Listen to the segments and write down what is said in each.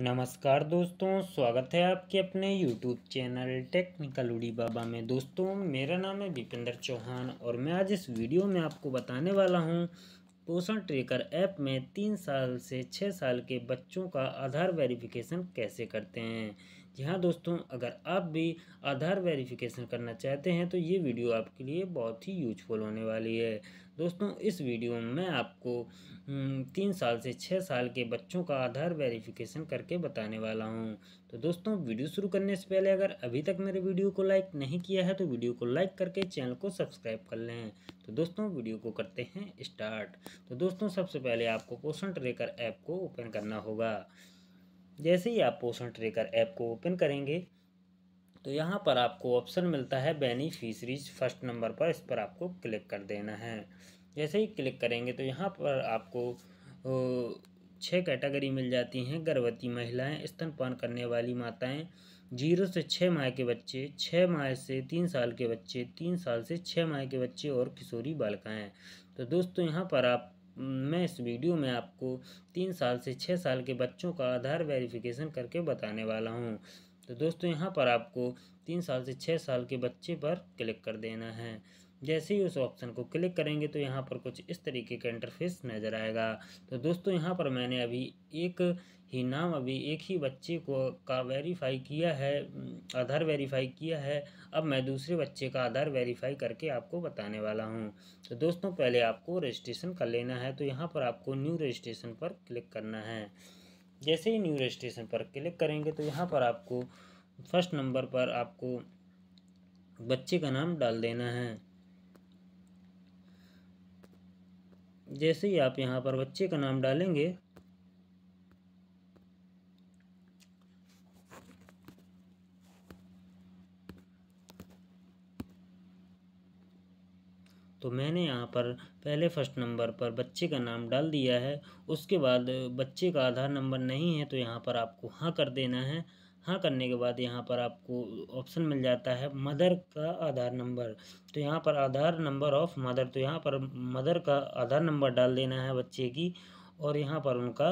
नमस्कार दोस्तों स्वागत है आपके अपने यूट्यूब चैनल टेक्निकल उड़ी बाबा में दोस्तों मेरा नाम है विपेंद्र चौहान और मैं आज इस वीडियो में आपको बताने वाला हूं पोषण ट्रेकर ऐप में तीन साल से छः साल के बच्चों का आधार वेरिफिकेशन कैसे करते हैं जी हाँ दोस्तों अगर आप भी आधार वेरिफिकेशन करना चाहते हैं तो ये वीडियो आपके लिए बहुत ही यूजफुल होने वाली है दोस्तों इस वीडियो में मैं आपको तीन साल से छः साल के बच्चों का आधार वेरिफिकेशन करके बताने वाला हूँ तो दोस्तों वीडियो शुरू करने से पहले अगर अभी तक मेरे वीडियो को लाइक नहीं किया है तो वीडियो को लाइक करके चैनल को सब्सक्राइब कर लें तो दोस्तों वीडियो को करते हैं स्टार्ट तो दोस्तों सबसे पहले आपको पोषण ट्रेकर ऐप को ओपन करना होगा जैसे ही आप पोषण ट्रेकर ऐप को ओपन करेंगे तो यहाँ पर आपको ऑप्शन मिलता है बेनिफिशरीज फर्स्ट नंबर पर इस पर आपको क्लिक कर देना है जैसे ही क्लिक करेंगे तो यहाँ पर आपको छः कैटेगरी मिल जाती हैं गर्भवती महिलाएं स्तनपान करने वाली माताएं जीरो से छः माह के बच्चे छः माह से तीन साल के बच्चे तीन साल से छः माह के बच्चे और किशोरी बालिकाएँ तो दोस्तों यहाँ पर आप मैं इस वीडियो में आपको तीन साल से छः साल के बच्चों का आधार वेरिफिकेशन करके बताने वाला हूँ तो दोस्तों यहाँ पर आपको तीन साल से छः साल के बच्चे पर क्लिक कर देना है जैसे ही उस ऑप्शन को क्लिक करेंगे तो यहाँ पर कुछ इस तरीके का इंटरफेस नज़र आएगा तो दोस्तों यहाँ पर मैंने अभी एक ही नाम अभी एक ही बच्चे को का वेरीफाई किया है आधार वेरीफाई किया है अब मैं दूसरे बच्चे का आधार वेरीफाई करके आपको बताने वाला हूँ तो दोस्तों पहले आपको रजिस्ट्रेशन कर लेना है तो यहाँ पर आपको न्यू रजिस्ट्रेशन पर क्लिक करना है जैसे ही न्यू रजिस्ट्रेशन पर क्लिक करेंगे तो यहाँ पर आपको फर्स्ट नंबर पर आपको बच्चे का नाम डाल देना है जैसे ही आप यहाँ पर बच्चे का नाम डालेंगे तो मैंने यहाँ पर पहले फ़र्स्ट नंबर पर बच्चे का नाम डाल दिया है उसके बाद बच्चे का आधार नंबर नहीं है तो यहाँ पर आपको हाँ कर देना है हाँ करने के बाद यहाँ पर आपको ऑप्शन मिल जाता है मदर का आधार नंबर तो यहाँ पर आधार नंबर ऑफ मदर तो यहाँ पर मदर का आधार नंबर डाल देना है बच्चे की और यहाँ पर उनका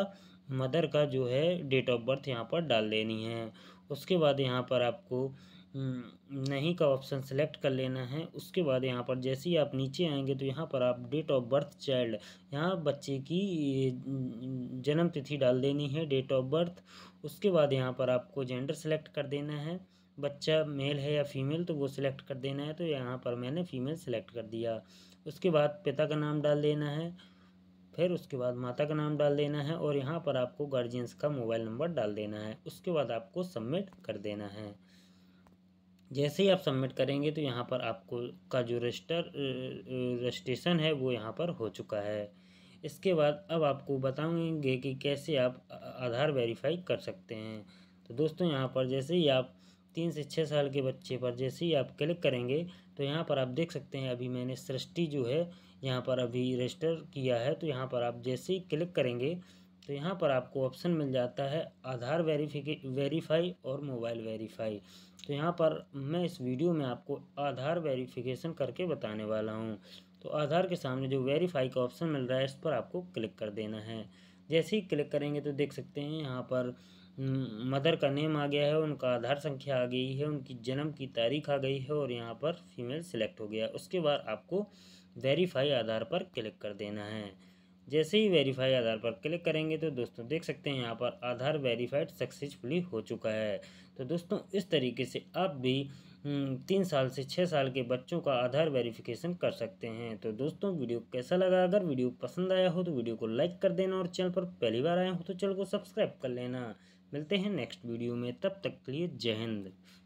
मदर का जो है डेट ऑफ बर्थ यहाँ पर डाल देनी है उसके बाद यहाँ पर आपको हम्म, नहीं का ऑप्शन सेलेक्ट कर लेना है उसके बाद यहाँ पर जैसे ही आप नीचे आएंगे तो यहाँ पर आप डेट ऑफ बर्थ चाइल्ड यहाँ बच्चे की हम्म, जन्म तिथि डाल देनी है डेट ऑफ बर्थ उसके बाद यहाँ पर आपको जेंडर सेलेक्ट कर देना है बच्चा मेल है या फीमेल तो वो सिलेक्ट कर देना है तो यहाँ पर मैंने फ़ीमेल सेलेक्ट कर दिया उसके बाद पिता का नाम डाल देना है फिर उसके बाद माता का नाम डाल देना है और यहाँ पर आपको गार्जियंस का मोबाइल नंबर डाल देना है उसके बाद आपको सबमिट कर देना है जैसे ही आप सबमिट करेंगे तो यहाँ पर आपको का जो रजिस्टर रजिस्ट्रेशन है वो यहाँ पर हो चुका है इसके बाद अब आपको बताएंगे कि कैसे आप आधार वेरीफाई कर सकते हैं तो दोस्तों यहाँ पर जैसे ही आप तीन से छः साल के बच्चे पर जैसे ही आप क्लिक करेंगे तो यहाँ पर आप देख सकते हैं अभी मैंने सृष्टि जो है यहाँ पर अभी रजिस्टर किया है तो यहाँ पर आप जैसे ही क्लिक करेंगे तो यहाँ पर आपको ऑप्शन मिल जाता है आधार वेरीफिके वेरीफाई और मोबाइल वेरीफाई तो यहाँ पर मैं इस वीडियो में आपको आधार वेरीफिकेशन करके बताने वाला हूँ तो आधार के सामने जो वेरीफाई का ऑप्शन मिल रहा है इस पर आपको क्लिक कर देना है जैसे ही क्लिक करेंगे तो देख सकते हैं यहाँ पर मदर हम्म, का नेम आ गया है उनका आधार संख्या आ गई है उनकी जन्म की तारीख आ गई है और यहाँ पर फीमेल सिलेक्ट हो गया उसके बाद आपको वेरीफाई आधार पर क्लिक कर देना है जैसे ही वेरीफाई आधार पर क्लिक करेंगे तो दोस्तों देख सकते हैं यहाँ पर आधार वेरीफाइड सक्सेसफुली हो चुका है तो दोस्तों इस तरीके से आप भी हम्म, तीन साल से छः साल के बच्चों का आधार वेरिफिकेशन कर सकते हैं तो दोस्तों वीडियो कैसा लगा अगर वीडियो पसंद आया हो तो वीडियो को लाइक कर देना और चैनल पर पहली बार आया हो तो चैनल को सब्सक्राइब कर लेना मिलते हैं नेक्स्ट वीडियो में तब तक के लिए जय हिंद